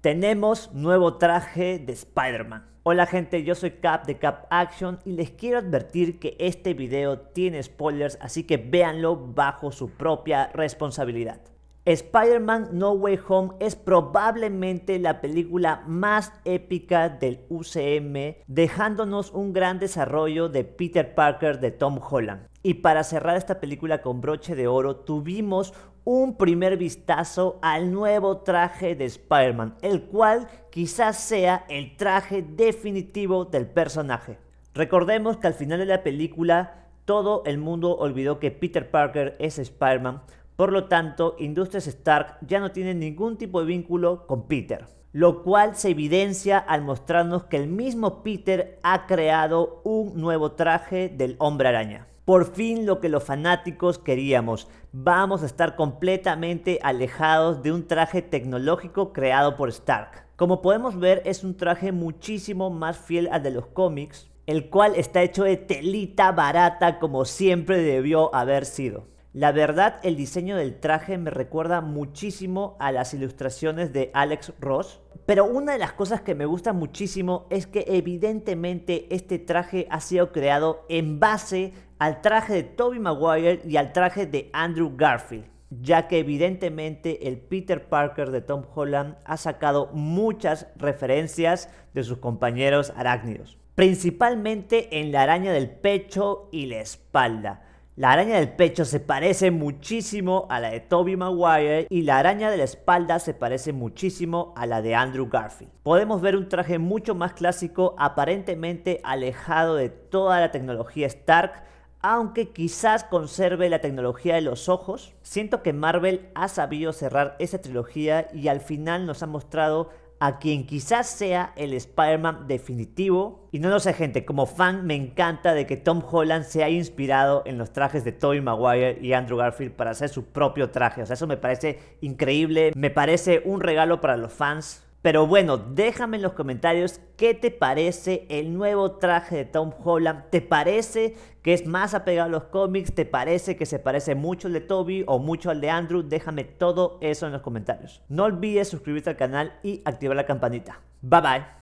Tenemos nuevo traje de Spider-Man. Hola gente, yo soy Cap de Cap Action y les quiero advertir que este video tiene spoilers, así que véanlo bajo su propia responsabilidad. Spider-Man No Way Home es probablemente la película más épica del UCM, dejándonos un gran desarrollo de Peter Parker de Tom Holland. Y para cerrar esta película con broche de oro, tuvimos un primer vistazo al nuevo traje de Spider-Man, el cual quizás sea el traje definitivo del personaje. Recordemos que al final de la película todo el mundo olvidó que Peter Parker es Spider-Man, por lo tanto, Industrias Stark ya no tiene ningún tipo de vínculo con Peter, lo cual se evidencia al mostrarnos que el mismo Peter ha creado un nuevo traje del hombre araña. Por fin lo que los fanáticos queríamos, vamos a estar completamente alejados de un traje tecnológico creado por Stark. Como podemos ver es un traje muchísimo más fiel al de los cómics, el cual está hecho de telita barata como siempre debió haber sido. La verdad, el diseño del traje me recuerda muchísimo a las ilustraciones de Alex Ross. Pero una de las cosas que me gusta muchísimo es que evidentemente este traje ha sido creado en base al traje de Toby Maguire y al traje de Andrew Garfield. Ya que evidentemente el Peter Parker de Tom Holland ha sacado muchas referencias de sus compañeros arácnidos. Principalmente en la araña del pecho y la espalda la araña del pecho se parece muchísimo a la de Toby Maguire y la araña de la espalda se parece muchísimo a la de Andrew Garfield. Podemos ver un traje mucho más clásico, aparentemente alejado de toda la tecnología Stark, aunque quizás conserve la tecnología de los ojos. Siento que Marvel ha sabido cerrar esa trilogía y al final nos ha mostrado a quien quizás sea el Spider-Man definitivo. Y no lo sé, gente, como fan me encanta de que Tom Holland se haya inspirado en los trajes de Tobey Maguire y Andrew Garfield para hacer su propio traje. O sea, eso me parece increíble, me parece un regalo para los fans pero bueno, déjame en los comentarios qué te parece el nuevo traje de Tom Holland. ¿Te parece que es más apegado a los cómics? ¿Te parece que se parece mucho al de Toby o mucho al de Andrew? Déjame todo eso en los comentarios. No olvides suscribirte al canal y activar la campanita. Bye bye.